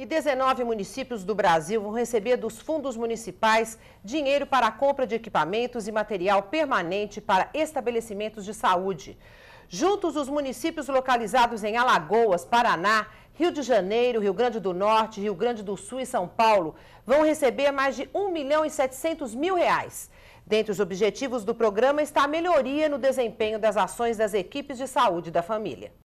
E 19 municípios do Brasil vão receber dos fundos municipais dinheiro para a compra de equipamentos e material permanente para estabelecimentos de saúde. Juntos, os municípios localizados em Alagoas, Paraná, Rio de Janeiro, Rio Grande do Norte, Rio Grande do Sul e São Paulo vão receber mais de 1 milhão e 700 mil reais. Dentre os objetivos do programa está a melhoria no desempenho das ações das equipes de saúde da família.